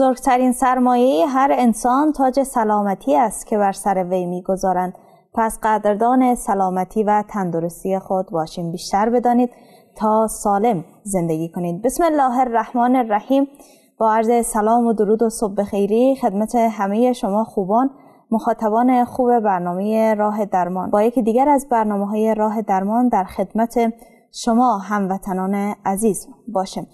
بزرگترین سرمایه هر انسان تاج سلامتی است که بر سر وی میگذارند پس قدردان سلامتی و تندرستی خود باشیم بیشتر بدانید تا سالم زندگی کنید بسم الله الرحمن الرحیم با عرض سلام و درود و صبح خیری خدمت همه شما خوبان مخاطبان خوب برنامه راه درمان با یکی دیگر از برنامه های راه درمان در خدمت شما هموطنان عزیز باشیم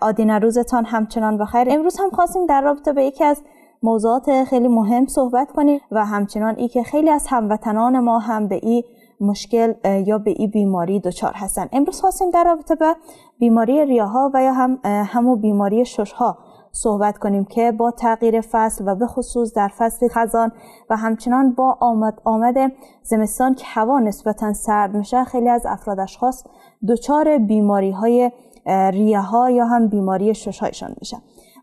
آدینه روزتان همچنان بخیر امروز هم خواستیم در رابطه به یکی از موضوعات خیلی مهم صحبت کنیم و همچنان ای که خیلی از هموطنان ما هم به این مشکل یا به این بیماری دچار هستند امروز خواستیم در رابطه به بیماری ریاها و یا هم همو بیماری ششها صحبت کنیم که با تغییر فصل و به خصوص در فصل خزان و همچنان با آمد آمد زمستان که هوا نسبتا سرد میشه خیلی از افراد اشخاص دچار بیماری های ریه ها یا هم بیماری ششهایشان میشه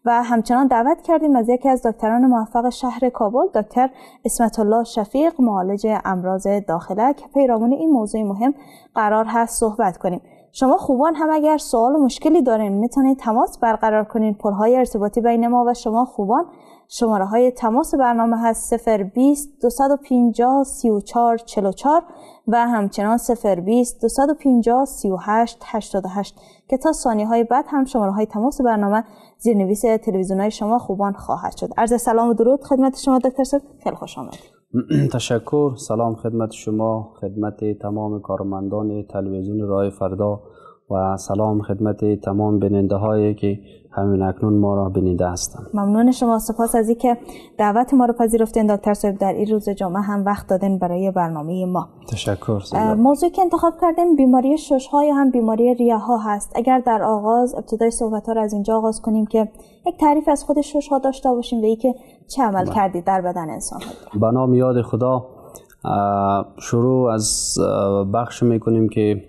و همچنان دعوت کردیم از یکی از دکتران موفق شهر کابل دکتر اسمت الله شفیق معالج امراض داخله که پیرامون این موضوع مهم قرار هست صحبت کنیم شما خوبان هم اگر سوال و مشکلی دارین میتونید تماس برقرار کنین پلهای ارتباطی بین ما و شما خوبان شماره های تماس برنامه هست 020 250 34 44 و همچنان 020 250 38 88 که تا ثانیه های بعد هم شماره های تماس برنامه زیرنویس تلویزیون های شما خوبان خواهد شد. عرض سلام و درود خدمت شما دکتر سب خیلی خوش آمدید. تشکر سلام خدمت شما خدمت تمام کارمندان تلویزیون رای فردا و سلام خدمت تمام بیننده هایی که همین اکنون ما را بینیده هستند ممنون شما سپاس از اینکه دعوت ما رو پذیرفتین دکتر صاحب در این روز جمعه هم وقت دادن برای برنامه ما تشکر موضوعی که انتخاب کردیم بیماری شش ها یا هم بیماری ریه هست اگر در آغاز ابتدای صحبت ها رو از اینجا آغاز کنیم که یک تعریف از خود شش ها داشته باشیم و اینکه چه عمل بله. کردی در بدن انسان ها به نام یاد خدا شروع از بخش میکنیم که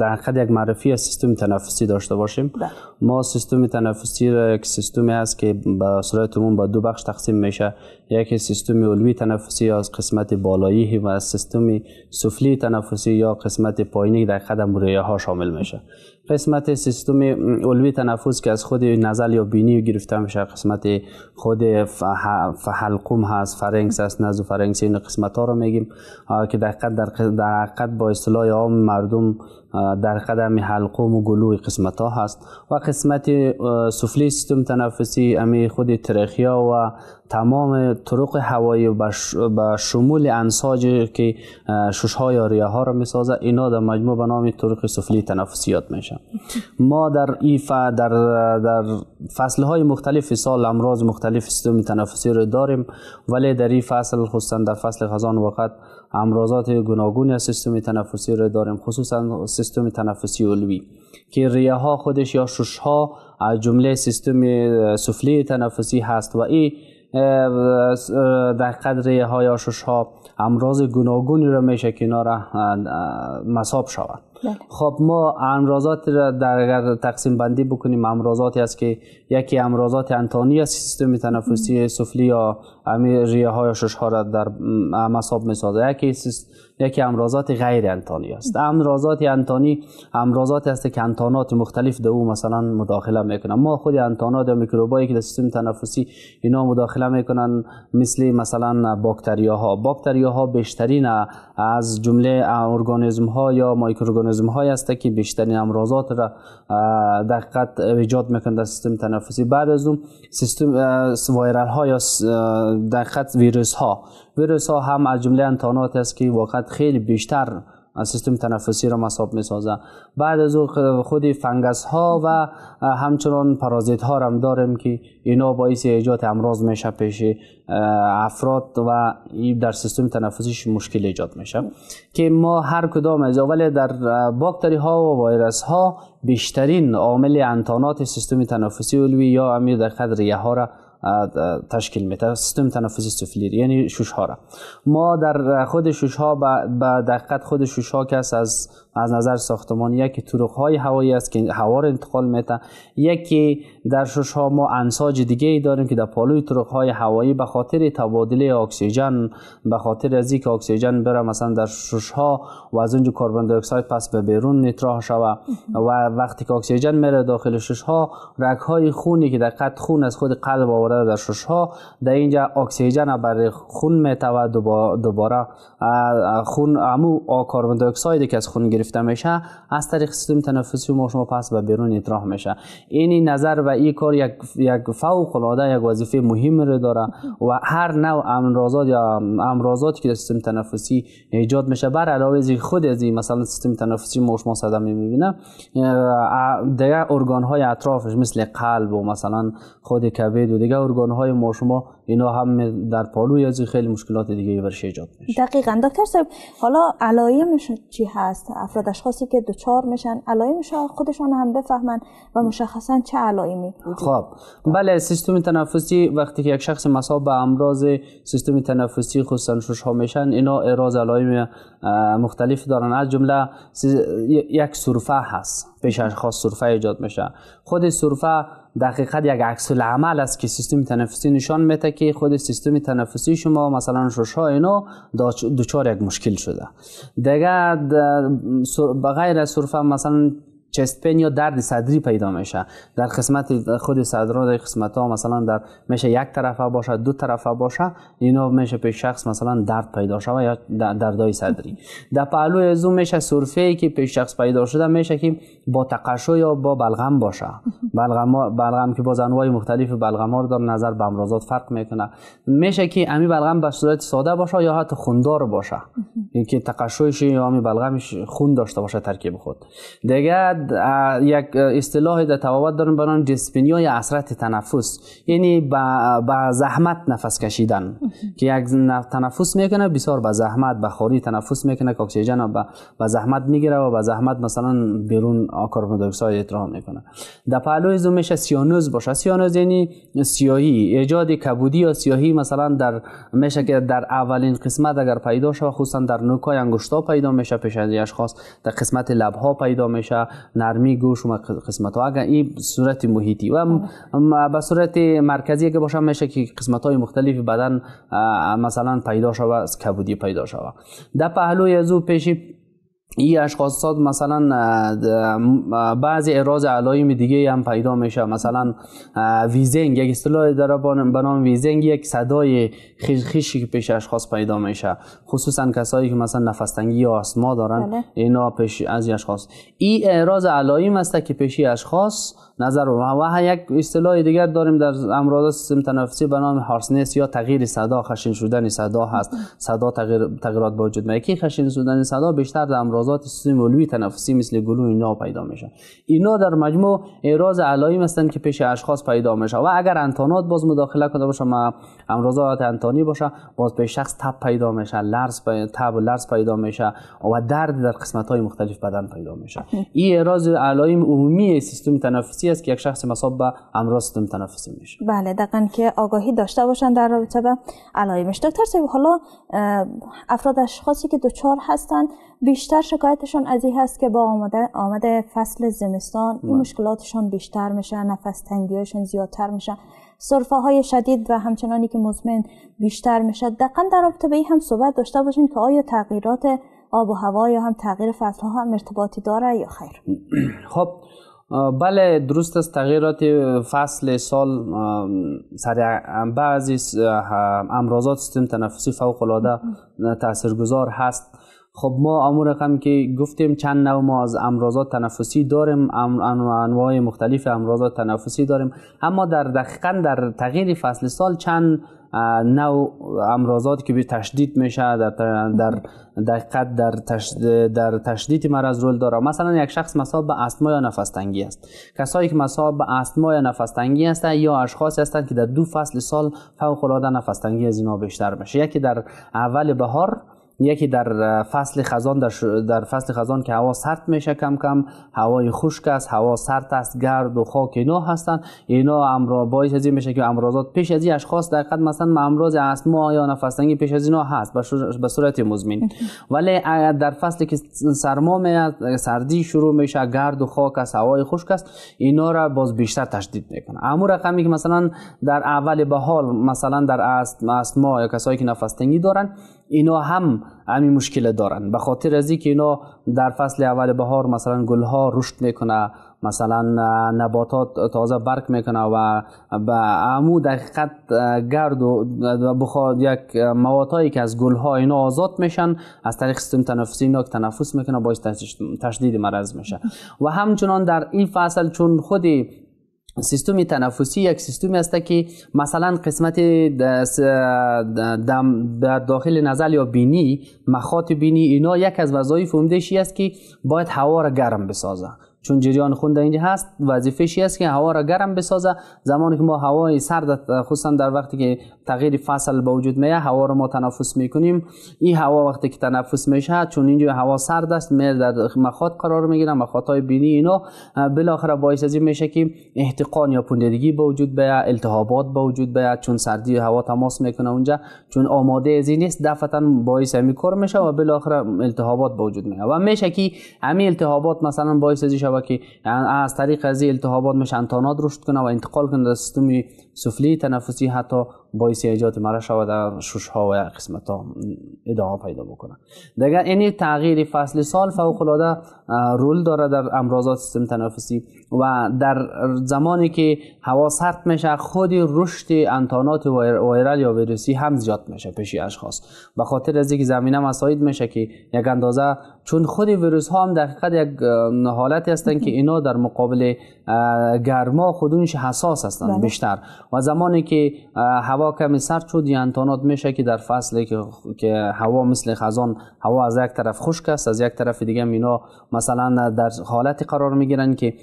در حقیقت یک معرفی از سیستم تنفسی داشته باشیم بله. ما سیستم تنفسی را یک سیستم است که به صورت عموم به دو بخش تقسیم میشه یکی سیستم علوی تنفسی از قسمت بالایی و سیستم سفلی تنفسی یا قسمت پایینی در قدم ریه ها شامل میشه قسمت سیستم علوی تنفس که از خود نزل یا بینی گرفته میشه قسمت خود حلقوم هست فرنگس هست نز و فرنگس این قسمت ها رو میگیم که در, در با اصطلاح عام مردم در قدم حلقوم و گلوی قسمت ها هست و قسمت سفلی سیستم تنفسی امی خود ترخیا و تمام طرق هوایی به شمول انساج که شش های یا ها را می اینا در مجموع به نام طرق سفلی می میشن ما در ایفا در در فصل های مختلف سال امراض مختلف سیستم تنفسی رو داریم ولی در این فصل خصوصا در فصل خزان وقت امراضات گوناگون یا سیستم تنفسی رو داریم خصوصا سیستم تنفسی علوی که ریه خودش یا شش از جمله سیستم سفلی تنفسی هست و این در قدر ها یا شش ها امراض گوناگونی را میشه که را مصاب شود. بله. خب ما امراضات را در اگر تقسیم بندی بکنیم امراضاتی است که یکی امراضات انتانی سیستم تنفسی سفلی یا ریه های شش ها را در مصاب می سازه یکی یکی امراضات غیر انتانی است امراضات انتانی امراضاتی است که انتانات مختلف در او مثلا مداخله میکنن ما خود انتانات یا میکروبایی که در سیستم تنفسی اینا مداخله میکنن مثل مثلا باکتریاها ها بیشترین از جمله ارگانیسم ها یا مایکروارگانیسم های است که بیشترین امراضات را دقت ایجاد میکنن در سیستم تنفسی بعد از اون سیستم وایرال ها یا دقت ویروس ها ویروس ها هم از جمله انتانات است که واقعا خیلی بیشتر سیستم تنفسی را مصاب می سازه بعد از خود فنگس ها و همچنان پرازیت ها هم داریم که اینا باعث ایجاد امراض میشه پیش افراد و در سیستم تنفسیش مشکل ایجاد میشه که ما هر کدام از اول در باکتری ها و وایرس ها بیشترین عامل انتانات سیستم تنفسی علوی یا امیر در قدر یه ها را تشکیل میده سیستم تنفسی سفلیر یعنی شوش ها را ما در خود شوش ها به دقت خود شوش ها که از از نظر ساختمانی یکی طرق های هوایی است که هوا را انتقال میده یکی در شوش ها ما انساج دیگه ای داریم که در پالوی طرق های هوایی به خاطر تبادله اکسیژن به خاطر از اینکه اکسیژن بره مثلا در شوش ها و از اونجا کربن دی پس به بیرون نتراه شوه و وقتی که اکسیژن میره داخل شش ها رگ خونی که در خون از خود قلب و در شش ها در اینجا اکسیژن برای خون میتوه دوباره خون امو کاربن دی اکسایدی که از خون گرفته میشه از طریق سیستم تنفسی ما شما پس به بیرون اطراح میشه این نظر و این کار یک یک فوق العاده یک وظیفه مهم رو داره و هر نوع امراضات یا امراضاتی که در سیستم تنفسی ایجاد میشه بر علاوه از خود از مثلا سیستم تنفسی ما شما صدمه میبینه دیگه ارگان های اطرافش مثل قلب و مثلا خود کبد و دیگه های ما شما اینا هم در پالوی از خیلی مشکلات دیگه برش ایجاد میشه دقیقا دکتر صاحب حالا علایمش چی هست افراد اشخاصی که دچار میشن علایمش خودشان هم بفهمن و مشخصا چه علایمی خب بله سیستم تنفسی وقتی که یک شخص مصاب به امراض سیستم تنفسی خصوصا ها میشن اینا اراز علایم مختلف دارن از جمله یک سرفه هست پیش خاص سرفه ایجاد میشه خود سرفه دقیقت یک عکس العمل است که سیستم تنفسی نشان میده که خود سیستم تنفسی شما مثلا ها اینا دچار یک مشکل شده دیگه بغیر از صرفا مثلا چست پین یا درد صدری پیدا میشه در قسمت خود صدران در قسمت ها مثلا در میشه یک طرفه باشه دو طرفه باشه اینا میشه پیش شخص مثلا درد پیدا شوه یا دردای صدری در پهلو اون میشه سرفه ای که پیش شخص پیدا شده میشه که با تقشو یا با بلغم باشه بلغم بلغم که با انواع مختلف بلغم ها رو در نظر به امراضات فرق میکنه میشه که امی بلغم به صورت ساده باشه یا حتی خوندار باشه اینکه تقشوش یا امی بلغمش خون داشته باشه ترکیب خود دیگه یک اصطلاح در تواوت دارن بران جسپنیای اثرت تنفس یعنی با, زحمت نفس کشیدن که یک تنفس میکنه بسیار با زحمت به خوری تنفس میکنه که اکسیژن با زحمت میگیره و با زحمت مثلا بیرون کاربن دی اکساید اطراح میکنه در پهلوی زو میشه سیانوز باشه سیانوز یعنی سیاهی ایجاد کبودی یا سیاهی مثلا در میشه که در اولین قسمت اگر پیدا شوه خصوصا در نوکای انگشتا پیدا میشه پیش از اشخاص در قسمت لبها پیدا میشه نرمی گوش و قسمت ها اگر این صورت محیطی و به صورت مرکزی که باشه میشه که قسمت های مختلف بدن مثلا پیدا شود، از کبودی پیدا شود، در پهلوی از او پیشی این اشخاصات مثلا بعضی اعراض علایم دیگه هم پیدا میشه مثلا ویزنگ یک اصطلاح در به نام ویزنگ یک صدای خیشی که پیش اشخاص پیدا میشه خصوصا کسایی که مثلا نفس تنگی یا آسما دارن بله. اینا پیش از اشخاص این اعراض علایم است که پیش اشخاص نظر و یک اصطلاح دیگر داریم در امراض سیستم تنفسی به نام هارسنس یا تغییر صدا خشن شدن صدا هست صدا تغییر تغییرات با وجود میاد که خشن شدن صدا بیشتر در امراضات سیستم علوی تنفسی مثل گلو اینا پیدا میشه اینا در مجموع اعراض علائم هستند که پیش اشخاص پیدا میشه و اگر انتانات باز مداخله کنه باشه ما امراضات انتانی باشه باز به شخص تب پیدا میشه لرز تب لرز پیدا میشه و درد در قسمت های مختلف بدن پیدا میشه این ایراز علائم عمومی سیستم تنفسی که یک شخص مصاب به امراض سیستم تنفسی میشه بله دقیقا که آگاهی داشته باشن در رابطه با علائمش دکتر صاحب حالا افراد اشخاصی که دچار هستن بیشتر شکایتشان از این هست که با آمده, آمده فصل زمستان این بله. مشکلاتشان بیشتر میشه نفس تنگیشون زیادتر میشه سرفه های شدید و همچنانی که مزمن بیشتر میشه دقیقا در رابطه به این هم صحبت داشته باشیم که آیا تغییرات آب و هوا یا هم تغییر فصل ها هم ارتباطی داره یا خیر خب بله درست است تغییرات فصل سال سر بعضی امراضات سیستم تنفسی فوق العاده تاثیرگذار هست خب ما امور رقم که گفتیم چند نوع ما از امراضات تنفسی داریم انواع مختلف امراضات تنفسی داریم اما در دقیقا در تغییر فصل سال چند نو امراضات که به تشدید میشه در در دقت در در تشدید مرض رول داره مثلا یک شخص مصاب به استما یا نفس تنگی است کسایی که مصاب به استما یا نفس تنگی هستند یا اشخاصی هستند که در دو فصل سال فوق العاده نفس تنگی از اینا بیشتر میشه یکی در اول بهار یکی در فصل خزان در, در فصل خزان که هوا سرد میشه کم کم هوای خشک است هوا سرد است گرد و خاک اینا هستند، اینا امرا باعث از میشه که امراضات پیش از این اشخاص قد مثلا امراض اسما یا نفسنگی پیش از اینا هست به صورت مزمن ولی در فصلی که سرما میاد سردی شروع میشه گرد و خاک است هوای خشک است اینا را باز بیشتر تشدید میکنه امور رقمی که مثلا در اول بهار مثلا در ما یا کسایی که نفس دارن اینا هم همین مشکل دارن به خاطر از که اینا در فصل اول بهار مثلا گلها رشد میکنه مثلا نباتات تازه برک میکنه و به امو دقیقت گرد و بخواد یک موادایی که از گلها اینا آزاد میشن از طریق سیستم تنفسی اینا که تنفس میکنه باعث تشدید مرض میشه و همچنان در این فصل چون خودی سیستم تنفسی یک سیستمی است که مثلا قسمت در داخل نزل یا بینی مخاط بینی اینا یک از وظایف عمدهشی است که باید هوا را گرم بسازه. چون جریان خون در اینجا هست وظیفهش است که هوا را گرم بسازه زمانی که ما هوای سرد خصوصا در وقتی که تغییر فصل به وجود میاد هوا رو ما تنفس میکنیم این هوا وقتی که تنفس میشه چون اینجا هوا سرد است میل در مخاط قرار میگیره های بینی اینا بالاخره باعث از میشه که احتقان یا پوندگی به وجود بیاد التهابات به وجود بیاد چون سردی هوا تماس میکنه اونجا چون آماده از این نیست دفعتا باعث همین کار میشه و بالاخره التهابات به وجود میاد و میشه که همین التهابات مثلا باعث از شود که یعنی از طریق از التهابات میشه انتانات رشد کنه و انتقال کنه در سیستم سفلی تنفسی حتی باعث ایجاد مرا شود در شش ها و قسمت ها ادامه پیدا بکنه دیگر این تغییر فصل سال فوق العاده رول داره در امراضات سیستم تنفسی و در زمانی که هوا سرد میشه خود رشد انتانات وایرال یا ویروسی هم زیاد میشه پیش اشخاص به خاطر از اینکه زمینه مساعد میشه که یک اندازه چون خود ویروس ها هم حقیقت یک حالتی هستند که اینا در مقابل گرما خودونش حساس هستند بله. بیشتر و زمانی که هوا کمی سرد شد یا انتانات میشه که در فصل که, هوا مثل خزان هوا از یک طرف خشک است از یک طرف دیگه اینا مثلا در حالت قرار میگیرن که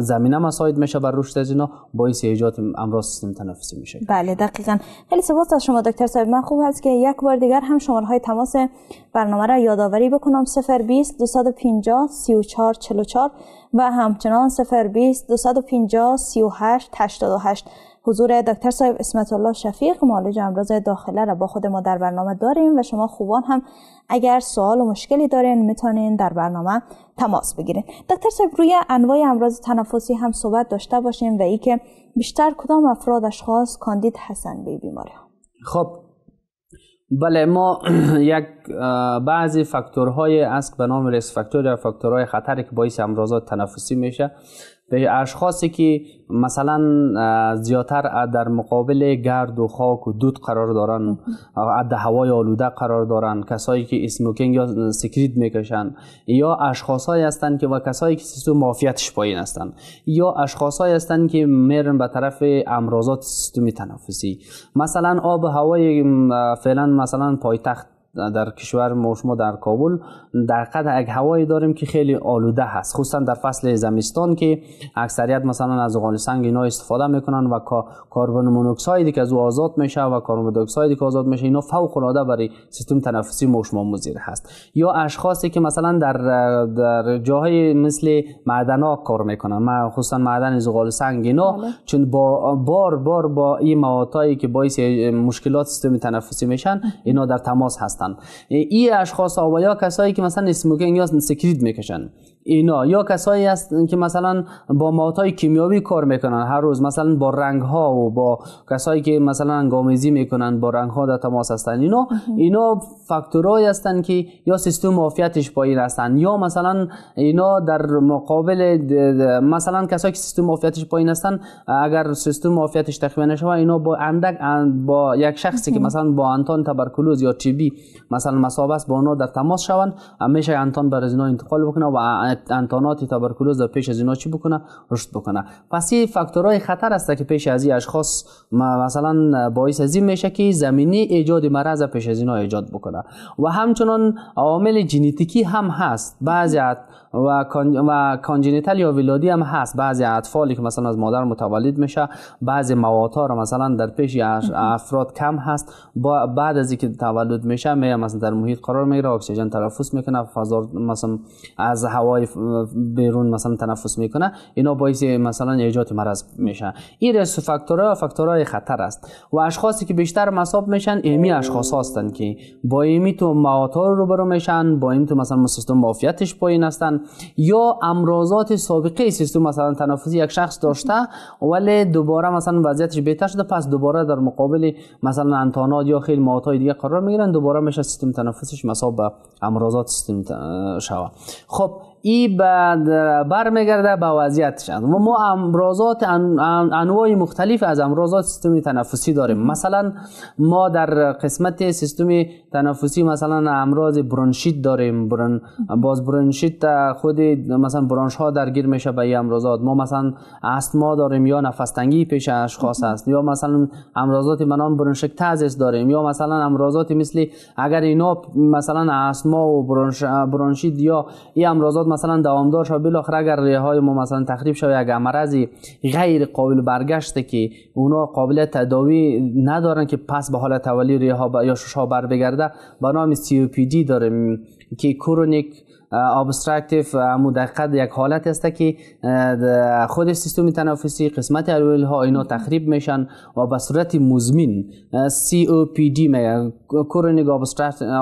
زمینه مساعد میشه بر رشد از اینا باعث ایجاد امراض سیستم تنفسی میشه بله دقیقا خیلی سپاس از شما دکتر صاحب من خوب هست که یک بار دیگر هم شماره های تماس برنامه را یادآوری بکنم 020 250 34 44 و همچنان 020 250 38 88 حضور دکتر صاحب اسمت الله شفیق معالج امراض داخله را با خود ما در برنامه داریم و شما خوبان هم اگر سوال و مشکلی دارین میتونین در برنامه تماس بگیرین دکتر صاحب روی انواع امراض تنفسی هم صحبت داشته باشیم و ای که بیشتر کدام افراد اشخاص کاندید حسن به بیماره خب بله ما یک بعضی فاکتورهای اسک به نام ریس فاکتور یا فاکتورهای خطری که باعث امراضات تنفسی میشه اشخاصی که مثلا زیاتر در مقابل گرد و خاک و دود قرار دارن عد هوای آلوده قرار دارن کسایی که اسموکینگ یا سکریت میکشن یا هایی هستند که و کسایی که سیستم معافیتش پایین هستن یا هایی هستند که میرن به طرف امراضات سیستم تنفسی مثلا آب هوای فعلا مثلا پایتخت در کشور ما در کابل در قد یک هوایی داریم که خیلی آلوده هست خصوصا در فصل زمستان که اکثریت مثلا از غال سنگ اینا استفاده میکنن و کاربن مونوکسایدی که از او آزاد میشه و کاربن دی که آزاد میشه اینا فوق العاده برای سیستم تنفسی ما مضر هست یا اشخاصی که مثلا در در جاهای مثل ها کار میکنن ما خصوصا معدن زغال سنگ اینا بله. چون با بار بار با این موادایی که باعث مشکلات سیستم تنفسی میشن اینا در تماس هست هستند این اشخاص ها و یا کسایی که مثلا اسموکینگ یا سکرید میکشن اینا یا کسایی هستن که مثلا با های کیمیاوی کار میکنن هر روز مثلا با رنگ ها و با کسایی که مثلا انگامیزی میکنن با رنگ ها در تماس هستن اینا اینا فاکتورهایی هستن که یا سیستم عافیتش پایین هستن یا مثلا اینا در مقابل مثلا کسایی که سیستم عافیتش پایین هستن اگر سیستم عافیتش تقویت نشه اینا با اندک با یک شخصی که مثلا با آنتون تبرکلوز یا تی بی مثلا مسابقه با اونا در تماس شوند میشه آنتون بر از اینا انتقال بکنه و انتانات تبرکلوز پیش از اینا چی بکنه رشد بکنه پس این فاکتورهای خطر است که پیش از این اشخاص مثلا باعث از این میشه که زمینی ایجاد مرض پیش از اینا ایجاد بکنه و همچنان عامل ژنتیکی هم هست بعضی و, و کانجنیتال یا ولادی هم هست بعضی اطفالی که مثلا از مادر متولد میشه بعضی مواتا رو مثلا در پیش افراد کم هست بعد از اینکه تولد میشه می مثلا در محیط قرار میگیره اکسیژن تنفس میکنه فضا مثلا از هوای هوای بیرون مثلا تنفس میکنه اینا باعث مثلا ایجاد مرض میشه این ریس فاکتورها فاکتورهای خطر است و اشخاصی که بیشتر مصاب میشن ایمی اشخاص هستند که با ایمی تو مواتار روبرو میشن با این تو مثلا سیستم معافیتش پایین هستن یا امراضات سابقه سیستم مثلا تنفسی یک شخص داشته ولی دوباره مثلا وضعیتش بهتر شده پس دوباره در مقابل مثلا انتانات یا خیلی موادهای دیگه قرار میگیرن دوباره میشه سیستم تنفسش مصاب به امراضات سیستم شوه خب ای برمیگرده به شد و ما امراضات انواع مختلف از امراضات سیستم تنفسی داریم مثلا ما در قسمت سیستم تنفسی مثلا امراض برونشیت داریم برن باز برونشیت خود مثلا برانش ها درگیر میشه به این امراضات ما مثلا استما داریم یا نفس تنگی پیش اشخاص است یا مثلا امراضات منان برونشیت داریم یا مثلا امراضات مثل اگر اینا مثلا استما و برونشیت یا این امراضات مثلا دوامدار شد بالاخره اگر ریه های ما مثلا تخریب شود یک مرضی غیر قابل برگشته که اونا قابل تداوی ندارن که پس به حالت اولی ریه ها یا شش ها بر بگرده به نام دی داره که کرونیک ابسترکتیو امو یک حالت است که خود سیستم تنفسی قسمت الول ها اینا تخریب میشن و به صورت مزمن COPD میگن کرونیک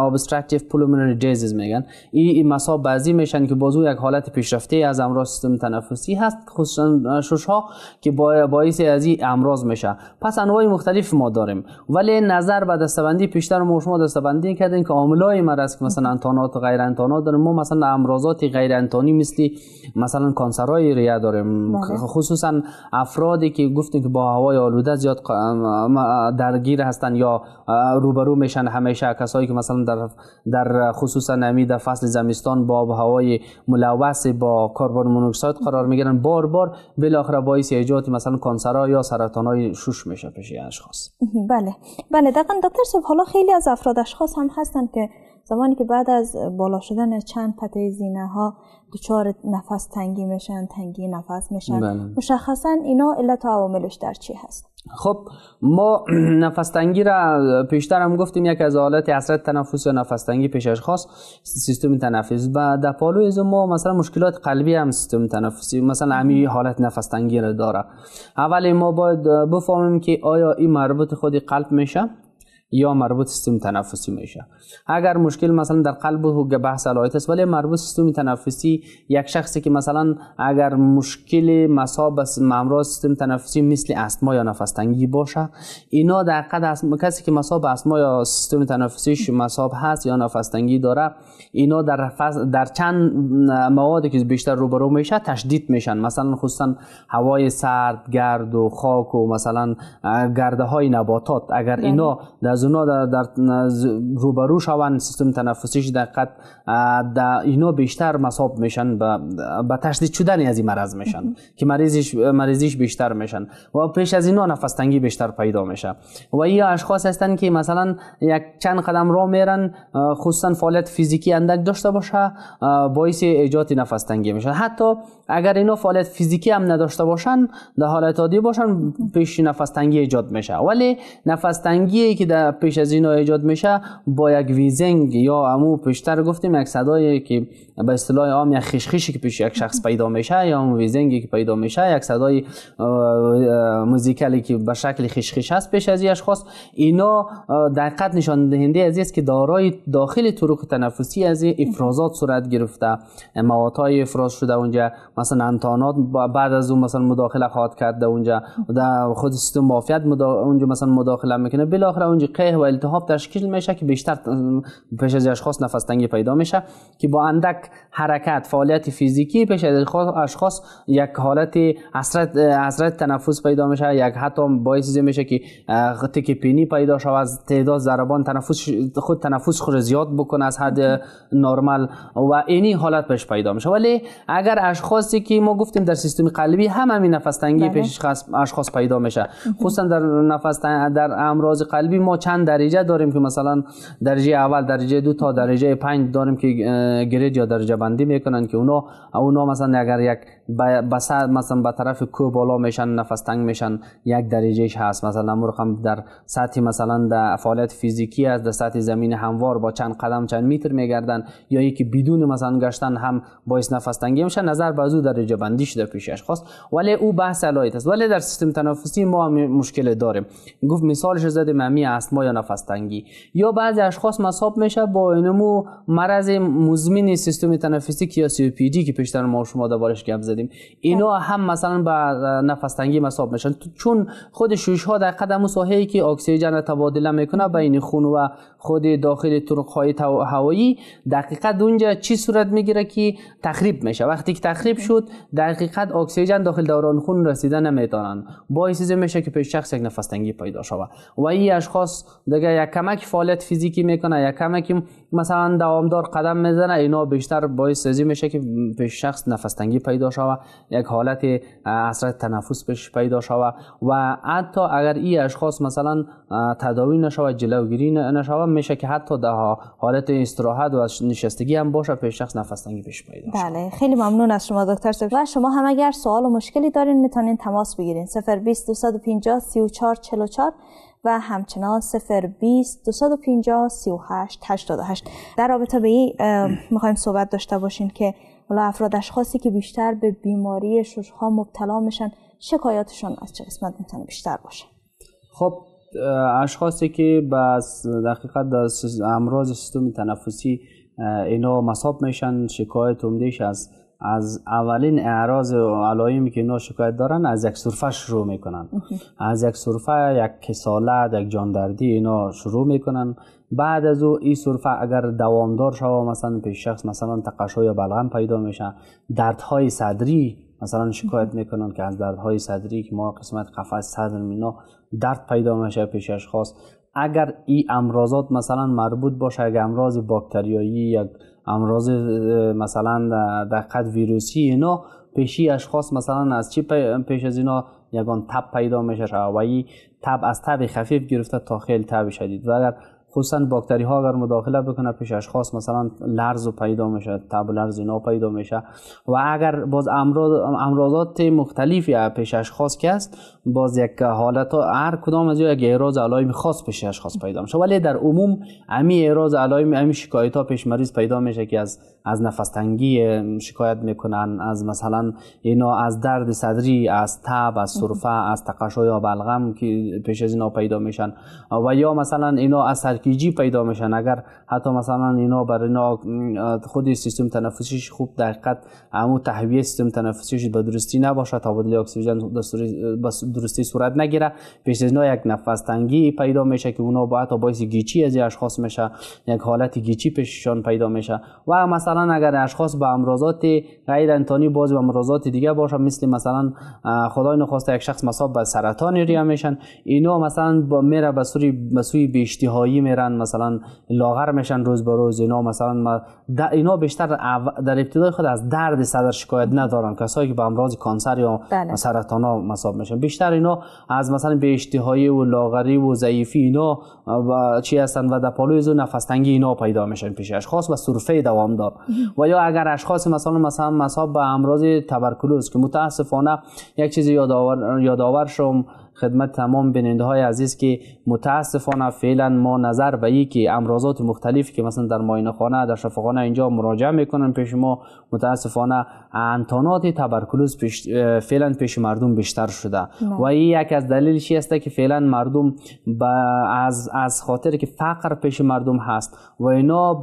ابسترکتیو پولمونری دیزیز میگن این مصاب بعضی میشن که بازو یک حالت پیشرفته از امراض سیستم تنفسی هست خصوصا شش ها که باعث از این امراض میشه پس انواع مختلف ما داریم ولی نظر به دستبندی پیشتر ما شما دستبندی کردین که های مرض مثلا انتانات و غیر انتانات داریم ما مثلا ساختن امراضات غیر انتانی مثل مثلا کانسرهای ریه داریم بله. خصوصا افرادی که گفتیم که با هوای آلوده زیاد درگیر هستند یا روبرو میشن همیشه کسایی که مثلا در در خصوصا نمی در فصل زمستان با هوای ملوث با کربن مونوکسید قرار میگیرن بار بار بالاخره باعث ایجاد مثلا کانسرها یا های شوش میشه پیش اشخاص بله بله دقیقاً دکتر صاحب حالا خیلی از افراد اشخاص هم هستند که زمانی که بعد از بالا شدن چند پته زینه ها دچار نفس تنگی میشن تنگی نفس میشن بله. مشخصا اینا علت و عواملش در چی هست خب ما نفس تنگی را پیشتر هم گفتیم یک از حالت حسرت تنفس و نفس تنگی پیش اشخاص سیستم تنفس و در از ما مثلا مشکلات قلبی هم سیستم تنفسی مثلا همین حالت نفس تنگی را داره اول ما باید بفهمیم که آیا این مربوط خودی قلب میشه یا مربوط سیستم تنفسی میشه اگر مشکل مثلا در قلب و بحث علایت است ولی مربوط سیستم تنفسی یک شخصی که مثلا اگر مشکل مصاب سیستم تنفسی مثل استما یا نفس تنگی باشه اینا در قد کسی که مصاب استما یا سیستم تنفسیش مصاب هست یا نفس تنگی داره اینا در در چند موادی که بیشتر روبرو میشه تشدید میشن مثلا خصوصا هوای سرد گرد و خاک و مثلا گرده های نباتات اگر بله. اینا در از اونا در, در روبرو شوند سیستم تنفسیش دقیق در اینا بیشتر مصاب میشن به تشدید شدن از این مرض میشن که مریضش مریضیش بیشتر میشن و پیش از اینا نفس تنگی بیشتر پیدا میشه و این اشخاص هستند که مثلا یک چند قدم را میرن خصوصا فعالیت فیزیکی اندک داشته باشه باعث ایجاد نفس تنگی میشن حتی اگر اینا فعالیت فیزیکی هم نداشته باشن در حالت عادی باشن پیش نفس تنگی ایجاد میشه ولی نفس که در پیش از اینا ایجاد میشه با یک ویزنگ یا امو پیشتر گفتیم یک صدایی که به اصطلاح عام یک خشخشی که پیش یک شخص پیدا میشه یا امو ویزنگی که پیدا میشه یک صدای موزیکالی که به شکل خشخش است پیش از اشخاص اینا دقت نشان دهنده از است که دارای داخل طرق تنفسی از افرازات صورت گرفته مواد های افراز شده اونجا مثلا انتانات بعد از اون مثلا مداخله خواهد کرده اونجا در خود سیستم مافیات اونجا مثلا مداخله میکنه بالاخره اونجا قیح و التهاب تشکیل میشه که بیشتر پیش از اشخاص نفس تنگی پیدا میشه که با اندک حرکت فعالیت فیزیکی پیش از اشخاص یک حالت اثرت اثرت تنفس پیدا میشه یک حتی باعث میشه که تک پینی پیدا شود از تعداد ضربان تنفس خود تنفس خود زیاد بکنه از حد نرمال و اینی حالت پیش پیدا میشه ولی اگر اشخاصی که ما گفتیم در سیستم قلبی هم همین نفس تنگی بله. پیش اشخاص پیدا میشه خصوصا در نفس در امراض قلبی ما چند درجه داریم که مثلا درجه اول درجه دو تا درجه پنج داریم که گرید یا درجه بندی میکنن که اونا اونا مثلا اگر یک بسد مثلا به طرف کو بالا میشن نفس تنگ میشن یک درجهش هست مثلا هم در سطح مثلا در فعالیت فیزیکی است در سطح زمین هموار با چند قدم چند متر میگردن یا یکی بدون مثلا گشتن هم باعث نفس تنگی میشه نظر به ازو درجه بندی شده پیش خواست ولی او بحث علایت است ولی در سیستم تنفسی ما هم مشکل داریم گفت مثالش زده ممی ما یا نفس تنگی یا بعضی اشخاص مصاب میشه با اینمو مرض مزمن سیستم تنفسی که یا سی پی دی که پیشتر ما شما دربارش گپ دادیم اینا خب. هم مثلا به نفس تنگی مصاب میشن چون خود شوش ها در قدم ساحه که اکسیژن را تبادله میکنه بین خون و خود داخل طرق های هوایی دقیقت اونجا چی صورت میگیره که تخریب میشه وقتی که تخریب شد دقیقت اکسیژن داخل دوران خون رسیده نمیتونن باعث میشه که پیش شخص یک نفس تنگی پیدا شوه و این اشخاص دیگه یک کمک فعالیت فیزیکی میکنه یک کمک مثلا دوامدار قدم میزنه اینا بیشتر باعث میشه که پیش شخص نفس تنگی پیدا شود شوه یک حالت حسرت تنفس پیش پیدا شوه و حتی اگر این اشخاص مثلا تداوی نشوه جلوگیری نشوه میشه که حتی در حالت استراحت و نشستگی هم باشه پیش شخص نفس تنگی پیش پیدا شوه بله خیلی ممنون از شما دکتر سب. و شما هم اگر سوال و مشکلی دارین میتونین تماس بگیرین 020 250 34 44 و همچنان 020 250 38 88 در رابطه به این میخوایم صحبت داشته باشین که حالا افراد اشخاصی که بیشتر به بیماری ششها مبتلا میشن شکایاتشون از چه قسمت میتونه بیشتر باشه خب اشخاصی که بس دقیقا در امراض سیستم تنفسی اینا مصاب میشن شکایت عمدهش از از اولین اعراض و علایمی که اینا شکایت دارن از یک سرفه شروع میکنن از یک سرفه یک کسالت یک جاندردی اینا شروع میکنن بعد از او این سرفه اگر دوامدار شود مثلا پیش شخص مثلا تقشو یا بلغم پیدا میشه دردهای صدری مثلا شکایت میکنن که از دردهای صدری که ما قسمت قفس صدر مینا درد پیدا میشه پیش اشخاص اگر این امراضات مثلا مربوط باشه اگر امراض باکتریایی یا امراض مثلا قد ویروسی اینا پیشی اشخاص مثلا از چی پیش از اینا یگان تب پیدا میشه و تب از تب خفیف گرفته تا خیلی تب شدید و اگر خصوصا باکتری ها اگر مداخله بکنه پیش اشخاص مثلا لرز پیدا میشه تب لرز اینا پیدا میشه و اگر باز امراضات مختلفی پیش اشخاص که است باز یک حالت ها هر کدام از یک اعراض علایم خاص پیش اشخاص پیدا میشه ولی در عموم امی اعراض علایم امی شکایت ها پیش مریض پیدا میشه که از از نفس تنگی شکایت میکنن از مثلا اینا از درد صدری از تب از سرفه از تقشو یا بلغم که پیش از اینا پیدا میشن و یا مثلا اینا از سرکیجی پیدا میشن اگر حتی مثلا اینا بر اینا خود سیستم تنفسیش خوب دقت امو تهویه سیستم تنفسیش به درستی نباشه تبادل اکسیژن درستی صورت نگیره پیش از اینا یک نفس تنگی پیدا میشه که اونا باعث باعث گیچی از اشخاص میشه یک حالت گیچی پیششان پیدا میشه و مثلا مثلا اگر اشخاص به امراضات غیر انتانی باز به امراضات دیگه باشه مثل مثلا خدای نخواسته یک شخص مصاب به سرطان ریا میشن اینا مثلا با میره به سوی به سوی بیشتهایی میرن مثلا لاغر میشن روز به روز اینا مثلا اینا بیشتر در ابتدای خود از درد صدر شکایت ندارن کسایی که به امراض کانسر یا بله. سرطان ها مصاب میشن بیشتر اینا از مثلا بیشتهایی و لاغری و ضعیفی اینا و چی هستن و در و نفس تنگی اینا پیدا میشن پیش اشخاص و سرفه دار. و یا اگر اشخاص مثلا مثلا مصاب به امراض تبرکلوز که متاسفانه یک چیزی یادآور یادآور شم خدمت تمام بیننده های عزیز که متاسفانه فعلا ما نظر به ای که امراضات مختلف که مثلا در ماینه خانه در شفاخانه اینجا مراجعه میکنن پیش ما متاسفانه انتانات تبرکلوز پیش فعلا پیش مردم بیشتر شده و این یک از دلیلش است که فعلا مردم با از از خاطر که فقر پیش مردم هست و اینا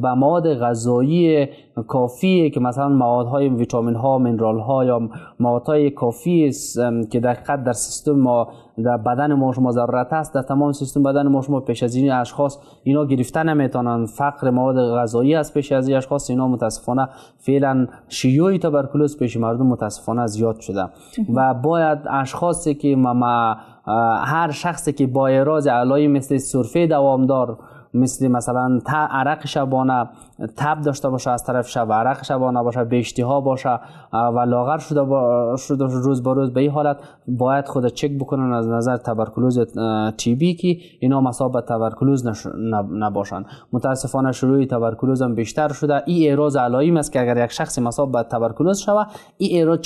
به مواد غذایی کافیه که مثلا مواد های ویتامین ها منرال ها یا مواد های کافی است که دقیقا در سیستم ما در بدن ما شما ضرورت است در تمام سیستم بدن ما شما پیش از این اشخاص اینا گرفته نمیتونن فقر مواد غذایی است پیش از این اشخاص اینا متاسفانه فعلا شیوع تبرکلوز پیش مردم متاسفانه زیاد شده و باید اشخاصی که ما هر شخصی که با اعراض علای مثل سرفه دوامدار مثل مثلا تا عرق شبانه تب داشته باشه از طرف شب عرق شبانه باشه بیشتی ها باشه و لاغر شده, با شده روز به روز به این حالت باید خود چک بکنن از نظر تبرکلوز تی بی که اینا مصاب تبرکلوز نباشند نباشن متاسفانه شروع تبرکلوز هم بیشتر شده این اعراض علائم است که اگر یک شخص مصاب به تبرکلوز شود این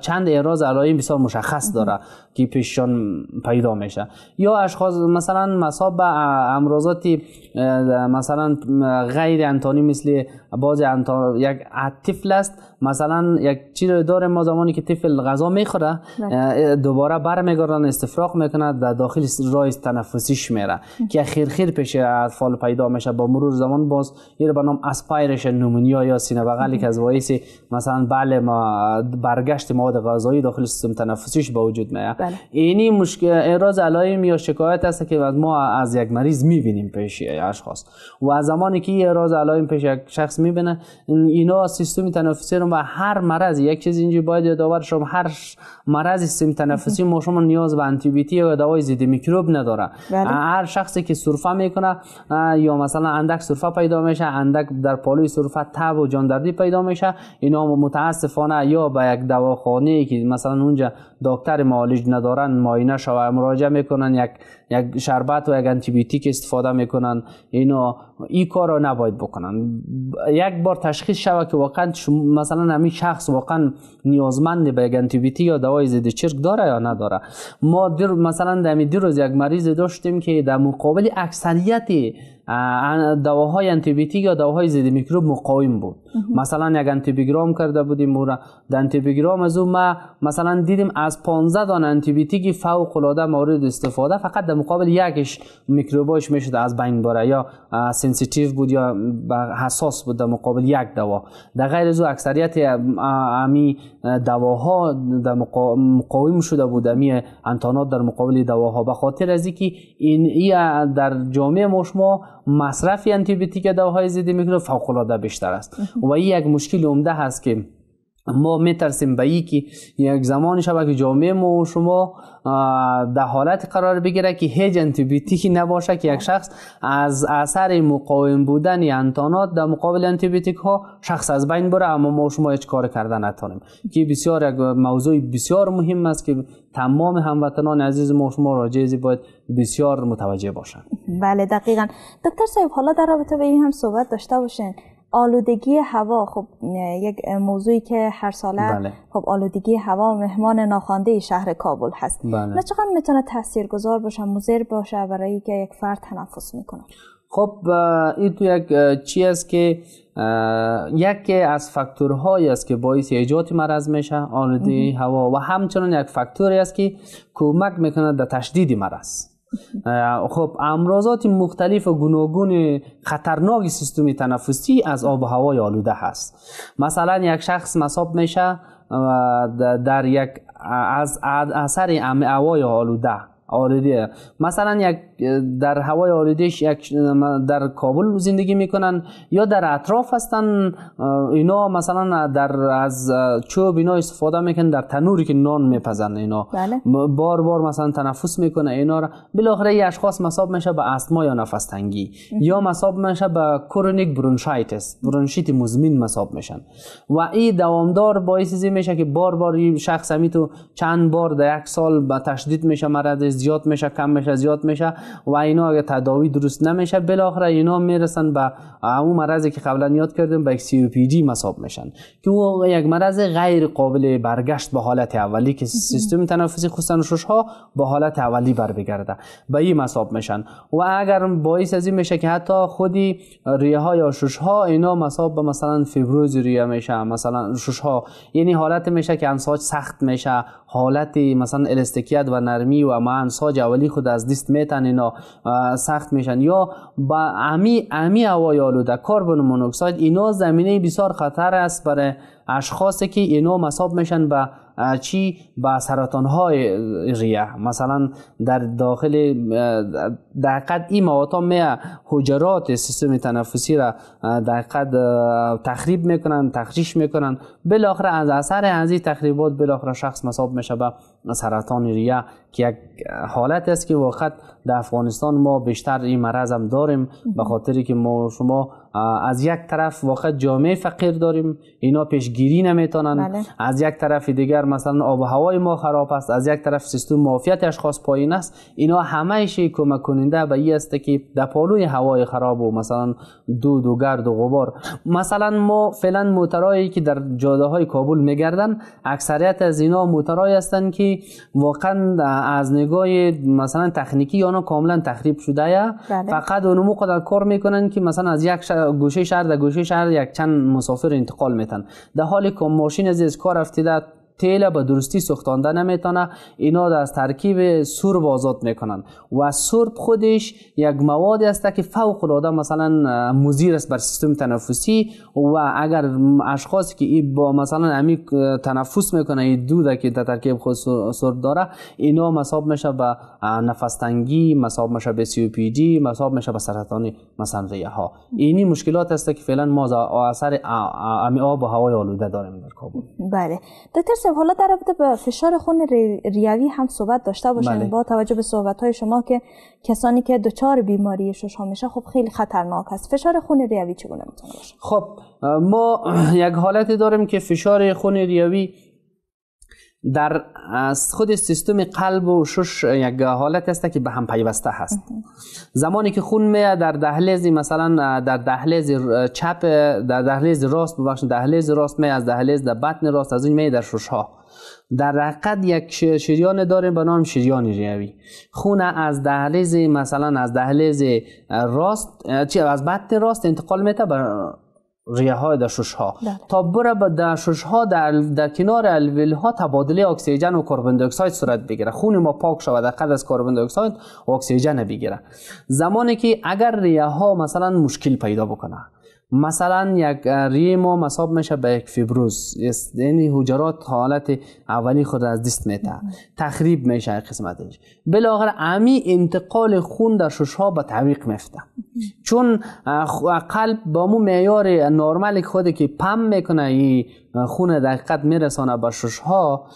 چند اعراض علائم بسیار مشخص داره که پیششان پیدا میشه یا اشخاص مثلا مصاب به امراضات مثلا غیر انتونیم если باز یعنی یک طفل است مثلا یک چیز داره ما زمانی که طفل غذا میخوره دوباره برمیگردن استفراغ میکنه در داخل رای تنفسیش میره که خیر پیش اطفال پیدا میشه با مرور زمان باز یه به نام اسپایرش نومونیا یا سینه بغلی که از وایسی مثلا بله ما برگشت مواد غذایی داخل سیستم تنفسیش به وجود میاد بله. اینی مشکل اعراض علایم یا شکایت است که ما از یک مریض میبینیم پیش اشخاص و از زمانی که اعراض علایم پیش یک شخص میبینه اینا سیستم تنفسی رو و هر مرض یک چیز اینجا باید یادآور شما هر مرض سیستم تنفسی ما شما نیاز به آنتی یا دوای ضد میکروب نداره بله. هر شخصی که سرفه میکنه یا مثلا اندک سرفه پیدا میشه اندک در پالوی سرفه تب و جاندردی پیدا میشه اینا متاسفانه یا به یک دواخانه که مثلا اونجا دکتر معالج ندارن ماینه شو مراجعه میکنن یک یک شربت و یک بیوتیک استفاده میکنن اینو این کار نباید بکنن یک بار تشخیص شوه که واقعا مثلا همین شخص واقعا نیازمند به یک آنتی یا دوای ضد چرک داره یا نداره ما در مثلا در دیروز یک مریض داشتیم که در مقابل اکثریت دواهای انتیبیوتیک یا دواهای ضد میکروب مقاوم بود مثلا یک انتیبیگرام کرده بودیم و از اون ما مثلا دیدیم از 15 دان انتیبیوتیک فوق العاده مورد استفاده فقط در مقابل یکش میکروبش میشد از بین بره یا سنسیتیو بود یا حساس بود در مقابل یک دوا در غیر از او اکثریت امی دواها در مقاوم شده بود امی انتانات در مقابل دواها به خاطر از اینکه این ای در جامعه ما مصرف انتیبیوتیک دواهای ضد میکروب فوق بیشتر است و این یک مشکل عمده هست که ما میترسیم به ای که یک زمان شبکه جامعه ما شما در حالت قرار بگیره که هیچ انتیبیتیکی نباشه که یک شخص از اثر مقاوم بودن انتانات در مقابل انتیبیوتیک ها شخص از بین بره اما ما شما هیچ کار کردن نتانیم که بسیار یک موضوع بسیار مهم است که تمام هموطنان عزیز ما شما راجع باید بسیار متوجه باشند بله دقیقا دکتر صاحب حالا در رابطه به این هم صحبت داشته باشین آلودگی هوا خب یک موضوعی که هر ساله بله. خب آلودگی هوا مهمان ناخوانده شهر کابل هست بله. نه چقدر میتونه گذار باشه مضر باشه برای که یک فرد تنفس میکنه خب این تو یک چی است که یکی از فاکتورهایی است که باعث ایجاد مرض میشه آلودگی هوا و همچنان یک فاکتوری است که کمک میکنه در تشدید مرض خب امراضات مختلف و گوناگون خطرناک سیستم تنفسی از آب و هوای آلوده هست مثلا یک شخص مصاب میشه در یک از اثر ام هوای آلوده مثلا یک در هوای آلودهش یک در کابل زندگی میکنن یا در اطراف هستن اینا مثلا در از چوب اینا استفاده میکنن در تنوری که نان میپزن اینا بله. بار بار مثلا تنفس میکنه اینا را بالاخره این اشخاص مصاب میشه به استما یا نفس تنگی یا مصاب میشه به کرونیک برونشایتس برونشیت مزمن مصاب میشن و این دوامدار باعث میشه که بار بار شخص تو چند بار در یک سال به تشدید میشه مرض زیاد میشه کم میشه زیاد میشه و اینا اگه تداوی درست نمیشه بالاخره اینا میرسن به اون مرضی که قبلا یاد کردیم به جی مصاب میشن که او یک مرض غیر قابل برگشت به حالت اولی که سیستم تنفسی خصوصا ها به حالت اولی بر بگرده به این مصاب میشن و اگر باعث از این میشه که حتی خودی ریه ها یا شش ها اینا مصاب به مثلا فیبروز ریه میشه مثلا شش ها یعنی حالت میشه که انساج سخت میشه حالت مثلا الستکیت و نرمی و امان انساج اولی خود از دست میتن اینا سخت میشن یا با امی امی هوای آلوده کاربن مونوکساید اینا زمینه بسیار خطر است برای اشخاصی که اینا مصاب میشن به چی با سرطان های ریه مثلا در داخل در قد این مواد ها حجرات سیستم تنفسی را در قد تخریب میکنن تخریش میکنن بالاخره از اثر از این تخریبات بالاخره شخص مصاب میشه به سرطان ریه که یک حالت است که واقعا در افغانستان ما بیشتر این مرض هم داریم به خاطری که ما شما از یک طرف وقت جامعه فقیر داریم اینا پیشگیری نمیتونن بله. از یک طرف دیگر مثلا آب و هوای ما خراب است از یک طرف سیستم معافیت اشخاص پایین است اینا همه همهش کمک کننده به این است که در پالوی هوای خراب و مثلا دود و گرد و غبار مثلا ما فعلا موترایی که در جاده های کابل میگردن اکثریت از اینا موترایی هستند که واقعا از نگاه مثلا تکنیکی آنها کاملا تخریب شده یا بله. فقط اونمو قدر کار میکنن که مثلا از یک شهر، گوشه شهر در گوشه شهر یک چند مسافر انتقال میتن در حالی که ماشین از, از کار افتیده تیل به درستی سوختانده نمیتونه اینا از ترکیب سرب آزاد میکنن و سرب خودش یک مواد است که فوق العاده مثلا مزیر است بر سیستم تنفسی و اگر اشخاصی که ای با مثلا امی تنفس میکنه این دوده که در ترکیب خود سرب داره اینا مصاب میشه به نفس تنگی مصاب میشه به سی پی دی مصاب میشه به سرطان مثلا ریه ها اینی مشکلات است که فعلا ما اثر امی آب و هوای آلوده داریم در کابل بله دکتر حالا در رابطه به فشار خون ریوی هم صحبت داشته باشیم بله. با توجه به صحبت های شما که کسانی که دچار بیماری شش میشه خب خیلی خطرناک است فشار خون ریوی چگونه میتونه باشه خب ما یک حالتی داریم که فشار خون ریوی در از خود سیستم قلب و شش یک حالت است که به هم پیوسته هست زمانی که خون میاد در دهلیز مثلا در دهلیز چپ در دهلیز راست ببخشید دهلیز راست می از دهلیز در بطن راست از این می در شش ها در حقیقت یک شریان داریم به نام شریان ریوی خون از دهلیز مثلا از دهلیز راست چی از بطن راست انتقال به ریه های شش ها بله. تا بره به دشوش ها در, در کنار الویل ها تبادله اکسیژن و کربن دی صورت بگیره خون ما پاک شود در قد از کربن دی اکسیژن بگیره زمانی که اگر ریه ها مثلا مشکل پیدا بکنه مثلا یک ریه ما مصاب میشه به یک فیبروز یعنی حجرات حالت اولی خود از دست میته تخریب میشه قسمتش بالاخره امی انتقال خون در شش ها به تعویق میفته چون قلب با مو معیار نرمال خودی که پم میکنه ای خون دقیقت میرسانه به شش ها